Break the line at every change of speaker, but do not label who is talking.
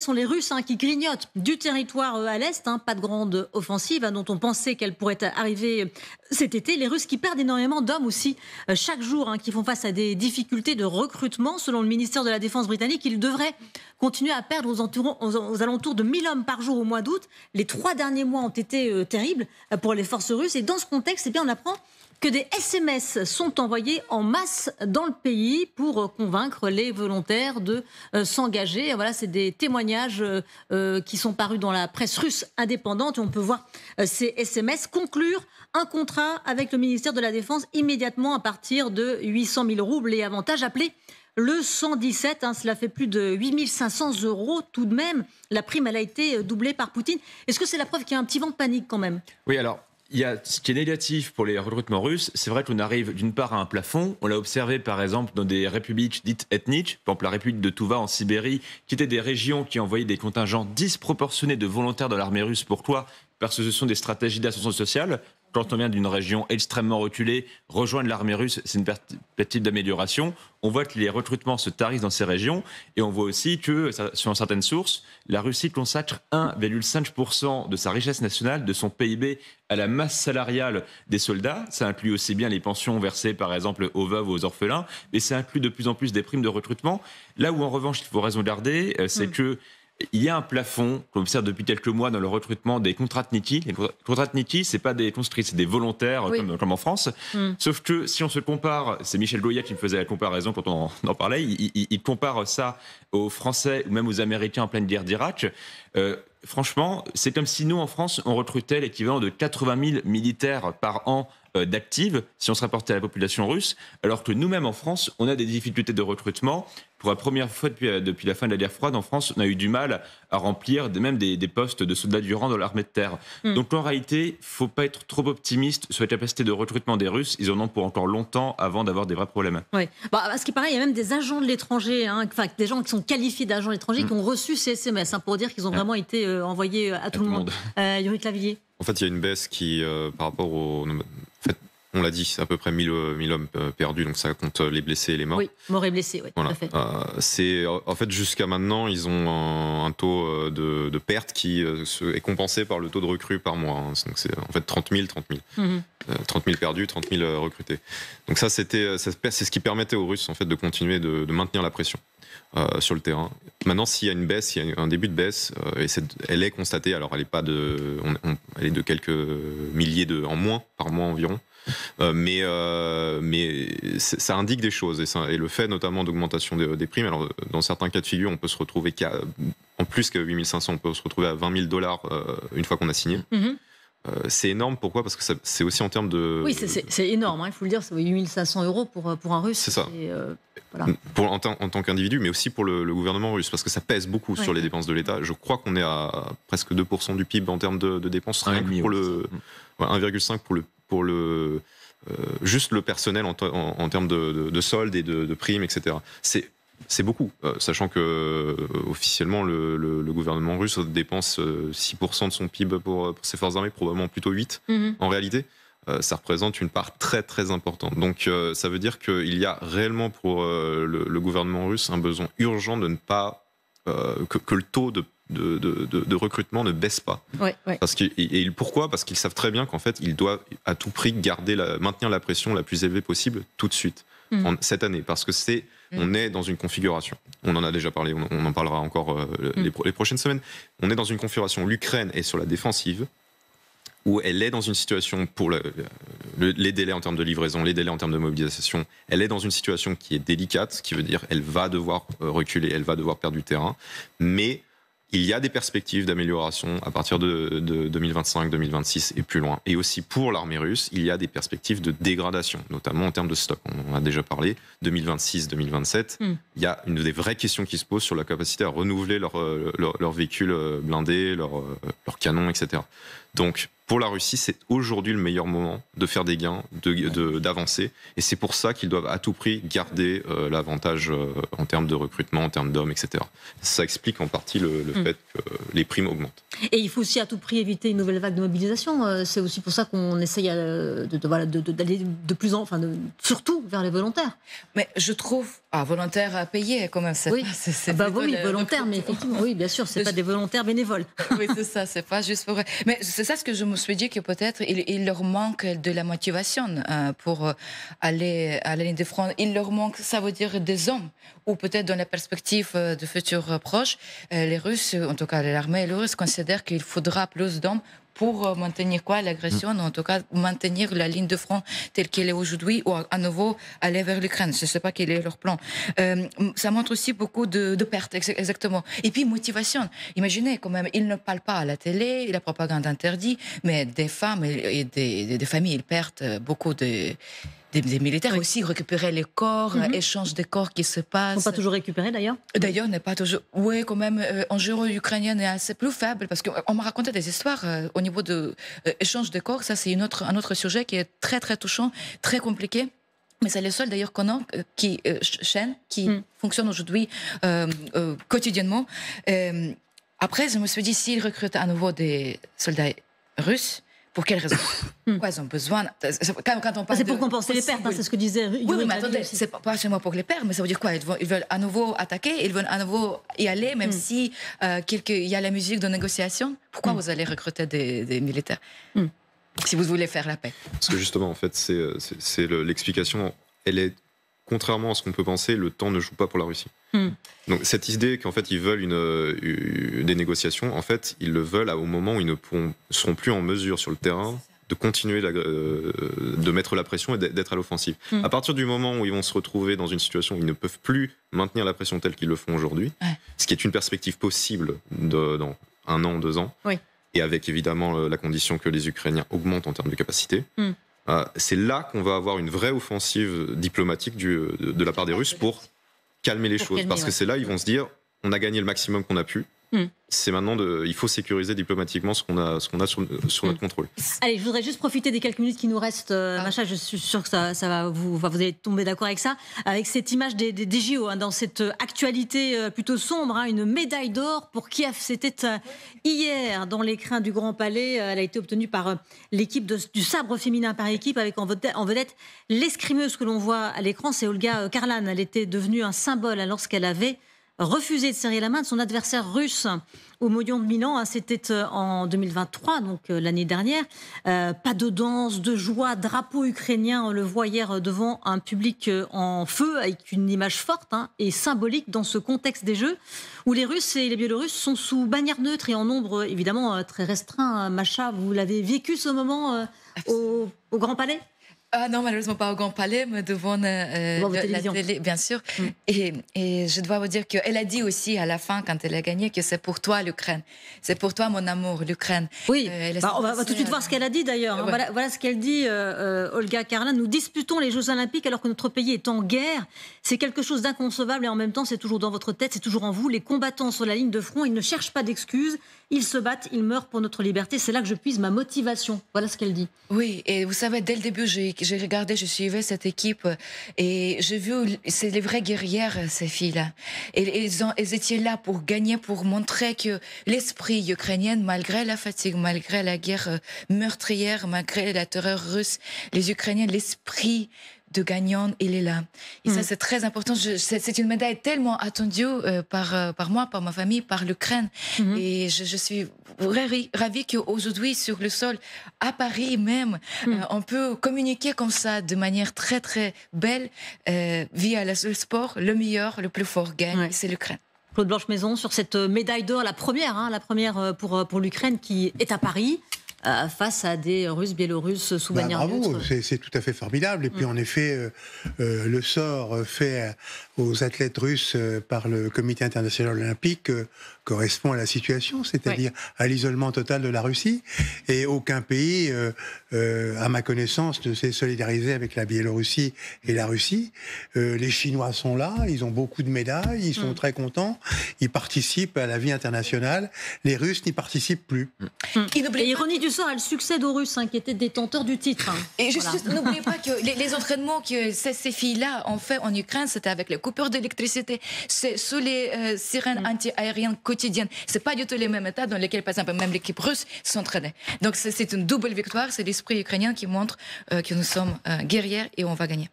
Ce sont les Russes hein, qui grignotent du territoire euh, à l'Est. Hein, pas de grande offensive hein, dont on pensait qu'elle pourrait arriver euh, cet été. Les Russes qui perdent énormément d'hommes aussi euh, chaque jour, hein, qui font face à des difficultés de recrutement. Selon le ministère de la Défense britannique, ils devraient continuer à perdre aux, alentours de 1000 hommes par jour au mois d'août. Les trois derniers mois ont été terribles pour les forces russes. Et dans ce contexte, et eh bien, on apprend que des SMS sont envoyés en masse dans le pays pour euh, convaincre les volontaires de euh, s'engager. Voilà, c'est des témoignages euh, qui sont parus dans la presse russe indépendante. on peut voir ces SMS conclure un contrat avec le ministère de la Défense immédiatement à partir de 800 000 roubles et avantages appelés le 117, hein, cela fait plus de 8500 euros tout de même. La prime, elle a été doublée par Poutine. Est-ce que c'est la preuve qu'il y a un petit vent de panique quand même
Oui, alors il y a ce qui est négatif pour les recrutements russes, c'est vrai qu'on arrive d'une part à un plafond. On l'a observé par exemple dans des républiques dites ethniques, par exemple la République de Touva en Sibérie, qui étaient des régions qui envoyaient des contingents disproportionnés de volontaires de l'armée russe. Pourquoi parce que ce sont des stratégies d'ascension sociale quand on vient d'une région extrêmement reculée, rejoindre l'armée russe, c'est une petite amélioration. On voit que les recrutements se tarissent dans ces régions et on voit aussi que, selon certaines sources, la Russie consacre 1,5% de sa richesse nationale, de son PIB, à la masse salariale des soldats. Ça inclut aussi bien les pensions versées, par exemple, aux veuves ou aux orphelins, mais ça inclut de plus en plus des primes de recrutement. Là où, en revanche, il faut raison garder, euh, c'est mm. que il y a un plafond qu'on observe depuis quelques mois dans le recrutement des contrats NITI. Les contrats NITI, c'est pas des construits, c'est des volontaires comme, en France. Hmm. Sauf que si on se compare, c'est Michel Goya qui me faisait la comparaison quand on en parlait, il, compare ça aux Français ou même aux Américains en pleine guerre d'Irak. Euh, franchement, c'est comme si nous, en France, on recrutait l'équivalent de 80 000 militaires par an euh, d'active si on se rapportait à la population russe, alors que nous-mêmes en France, on a des difficultés de recrutement. Pour la première fois depuis, euh, la fin de la guerre froide, en France, on a eu du mal à remplir même des, des postes de soldats durant dans l'armée de terre. Hmm. Donc en réalité, faut pas être trop optimiste sur la capacité de recrutement des Russes. Ils en ont pour encore longtemps avant d'avoir des vrais problèmes.
Oui. parce bah, qu'il paraît, il y a même des agents de l'étranger, hein, des gens qui sont qualifiés d'agents étrangers, hmm. qui ont reçu ces SMS hein, pour dire qu'ils ont vraiment été euh, envoyés à, tout, le monde. Euh, Yuri Clavier.
En fait, il y a une baisse qui, par rapport au on l'a dit, à peu près 1000, 1000 euh, hommes euh, perdus, donc ça compte euh, les blessés et les morts. Oui,
morts et blessés, oui,
c'est, en fait, jusqu'à maintenant, ils ont un, taux de, perte qui est compensé par le taux de recrues par mois. Hein. Donc c'est en fait 30 000, 30 000. 30 000 perdus, 30 000 recrutés. Donc ça, c'était, c'est ce qui permettait aux Russes en fait, de continuer de, maintenir la pression. sur le terrain. Maintenant, s'il y a une baisse, il y a un début de baisse, et elle est constatée. Alors, elle est pas de, est de quelques milliers de, en moins par mois environ. Euh, mais euh, mais ça indique des choses et, et le fait notamment d'augmentation des, primes. Alors euh, dans certains cas de figure, on peut se retrouver en plus que 8500, on peut se retrouver à 20 000 dollars une fois qu'on a signé. Mm-hmm. c'est énorme, pourquoi Parce que c'est aussi en termes de... Oui,
c'est, énorme, hein, il faut le dire, c'est 8500 euros pour, pour un russe. C'est
ça. pour, en, en, tant qu'individu, mais aussi pour le, gouvernement russe, parce que ça pèse beaucoup sur les dépenses de l'État. Je crois qu'on est à presque 2% du PIB en termes de, dépenses, mm. pour le... 1,5 pour le pour le euh, juste le personnel en, termes de, de, soldes et de, primes, etc. C'est c'est beaucoup, euh, sachant que euh, officiellement le, gouvernement russe dépense 6% de son PIB pour, ses forces armées, probablement plutôt 8 mhm. en réalité. ça représente une part très très importante. Donc ça veut dire qu'il y a réellement pour le, gouvernement russe un besoin urgent de ne pas euh, que, le taux de, recrutement ne baisse pas. Parce et, pourquoi Parce qu'ils savent très bien qu'en fait, ils doivent à tout prix garder la, maintenir la pression la plus élevée possible tout de suite, hmm. en, cette année, parce que c'est hmm. on est dans une configuration. On en a déjà parlé, on, en parlera encore euh, hmm. les, prochaines semaines. On est dans une configuration. L'Ukraine est sur la défensive où elle est dans une situation, pour le, les délais en termes de livraison, les délais en termes de mobilisation, elle est dans une situation qui est délicate, ce qui veut dire elle va devoir euh, reculer, elle va devoir perdre du terrain, mais il y a des perspectives d'amélioration à partir de, 2025, 2026 et plus loin. Et aussi pour l'armée russe, il y a des perspectives de dégradation, notamment en termes de stock. On en a déjà parlé, 2026, 2027, hmm. il y a une des vraies questions qui se posent sur la capacité à renouveler leurs euh, véhicules euh, blindés, leurs canons, etc. Donc, pour la Russie, c'est aujourd'hui le meilleur moment de faire des gains, d'avancer. De, et c'est pour ça qu'ils doivent à tout prix garder euh, l'avantage euh, en termes de recrutement, en termes d'hommes, etc. Ça explique en partie le, mm. fait que les primes augmentent.
Et il faut aussi à tout prix éviter une nouvelle vague de mobilisation. Euh, c'est aussi pour ça qu'on essaye d'aller de, plus en, enfin, surtout vers les volontaires. Mais
je trouve, ah, volontaires à payer quand même. C'est oui, ah, bah oui volontaires, mais effectivement, oui, bien sûr, c'est pas des volontaires bénévoles. Oui, c'est ça, c'est pas juste pour. Mais c'est ça ce que je me suis dit que peut-être il, leur manque de la motivation euh, pour aller à la ligne de front. Il leur manque, ça veut dire des hommes ou peut-être dans la perspective euh, de futurs proches, euh, les Russes, en tout cas l'armée russe, considère qu'il faudra plus d'hommes pour euh, maintenir quoi l'agression, mm. en tout cas maintenir la ligne de front telle qu'elle est aujourd'hui ou à nouveau aller vers l'Ukraine. Je ne sais pas quel est leur plan. Euh, ça montre aussi beaucoup de, de, pertes, exactement. Et puis motivation. Imaginez quand même, ils ne parlent pas à la télé, la propagande interdite, mais des femmes et des, des familles, ils perdent euh, beaucoup de des, militaires aussi récupérer les corps, mm échange des corps qui se passent. Ils ne pas toujours récupérés d'ailleurs D'ailleurs, n'est pas toujours. Oui, quand même, euh, en général, ukrainienne est assez plus faible parce qu'on m'a raconté des histoires euh, au niveau de l'échange euh, échange des corps. Ça, c'est autre, un autre sujet qui est très très touchant, très compliqué. Mais c'est le seul d'ailleurs qu'on a, qui chaîne qui mm. fonctionne aujourd'hui quotidiennement. après, je me suis dit, s'ils recrutent à nouveau des soldats russes, pour quelles raisons hmm. Pourquoi ils ont besoin quand, on bah, parle C'est pour compenser les pertes, hein, c'est ce que disait. Oui, oui mais attendez, c'est pas seulement pour les pertes, mais ça veut dire quoi ils veulent, à nouveau attaquer, ils veulent à nouveau y aller, même hmm. si euh, il y a la musique de négociation. Pourquoi hmm. vous allez recruter des, militaires si vous voulez faire la paix
Parce que justement, en fait, c'est euh, l'explication. Elle est contrairement à ce qu'on peut penser, le temps ne joue pas pour la Russie. Hmm. Donc cette idée qu'en fait ils veulent une, euh, des négociations, en fait ils le veulent au moment où ils ne seront plus en mesure sur le terrain de continuer euh, de mettre la pression et d'être à l'offensive. Hmm. À partir du moment où ils vont se retrouver dans une situation où ils ne peuvent plus maintenir la pression telle qu'ils le font aujourd'hui, ce qui est une perspective possible dans un an, deux ans, et avec évidemment la condition que les Ukrainiens augmentent en termes de capacité, hmm. Euh, c'est là qu'on va avoir une vraie offensive diplomatique de, la part des Russes pour calmer les choses. parce que c'est là ils vont se dire on a gagné le maximum qu'on a pu. Hmm. C'est maintenant de, il faut sécuriser diplomatiquement ce qu'on a, ce qu'on a sur, notre hmm. contrôle.
Allez, je voudrais juste profiter des quelques minutes qui nous restent, euh, ah. je suis sûr que ça, va vous, vous allez tomber d'accord avec ça, avec cette image des, JO, hein, dans cette euh, actualité euh, plutôt sombre, hein, une médaille d'or pour Kiev, c'était hier dans l'écrin du Grand Palais, elle a été obtenue par l'équipe du sabre féminin par équipe, avec en vedette, l'escrimeuse que l'on voit à l'écran, c'est Olga Karlan, elle était devenue un symbole lorsqu'elle avait refusé de serrer la main de son adversaire russe au Moyon de Milan. Hein, c'était euh, en 2023, donc euh, l'année dernière. Euh, pas de danse, de joie, drapeau ukrainien. On le voit hier devant un public en feu avec une image forte hein, et symbolique dans ce contexte des Jeux où les Russes et les Biélorusses sont sous bannière neutre et en nombre évidemment très restreint. Macha, vous l'avez vécu ce moment
au Grand Palais ah non, malheureusement pas au Grand Palais, mais devant, euh, euh, la télé, bien sûr. Mm. Et, je dois vous dire qu'elle a dit aussi à la fin, quand elle a gagné, que c'est pour toi l'Ukraine. C'est pour toi mon amour, l'Ukraine. Oui, euh, bah, on va, tout de suite voir
ce qu'elle a dit d'ailleurs. Hein. Voilà, ce qu'elle dit, Olga Karlin. Nous disputons les Jeux Olympiques alors que notre pays est en guerre. C'est quelque chose d'inconcevable et en même temps, c'est toujours dans votre tête, c'est toujours en vous. Les combattants sur la ligne de front, ils ne cherchent pas d'excuses. Ils se battent, ils meurent pour notre liberté. C'est là que je puise ma motivation. Voilà ce qu'elle dit.
Oui, et vous savez, dès le début, j'ai regardé, je suivais cette équipe et j'ai vu, c'est les vraies guerrières, ces filles-là. Et, elles, elles étaient là pour gagner, pour montrer que l'esprit ukrainien, malgré la fatigue, malgré la guerre meurtrière, malgré la terreur russe, les Ukrainiens, l'esprit de gagnant, il est là. Et ça, mm. c'est très important. C'est une médaille tellement attendue euh, par, euh, par moi, par ma famille, par l'Ukraine. Mm-hmm. Et je, suis ravie, ravie qu'aujourd'hui, sur le sol, à Paris même, mm. euh, on peut communiquer comme ça, de manière très, très belle, via le sport. Le meilleur, le plus fort gagne, c'est l'Ukraine.
Claude Blanche Maison, sur cette médaille d'or, la première, hein, la première pour, pour l'Ukraine qui est à Paris face à des Russes, Biélorusses bah, sous bannière Bravo,
c'est tout à fait formidable. Et puis mm. en effet, euh, euh, le sort fait aux athlètes russes euh, par le Comité international olympique correspond à la situation, c'est-à-dire à l'isolement total de la Russie. Et aucun pays, euh, euh, à ma connaissance, ne s'est solidarisé avec la Biélorussie et la Russie. Euh, les Chinois sont là, ils ont beaucoup de médailles, ils sont mm. très contents, ils participent à la vie internationale. Les Russes n'y participent plus.
Mmh. Et ironie du sort, elle succède aux Russes, hein, qui étaient détenteurs du titre. Hein. Et juste, n'oubliez
pas que les, entraînements que ces, filles-là ont fait en Ukraine, c'était avec les coupeurs d'électricité, c'est sous les sirènes mm. anti-aériennes ce C'est pas du tout les mêmes États dans lesquels, par exemple, même l'équipe russe s'entraînait. Donc c'est une double victoire. C'est l'esprit ukrainien qui montre euh, que nous sommes euh, guerrières et on va gagner.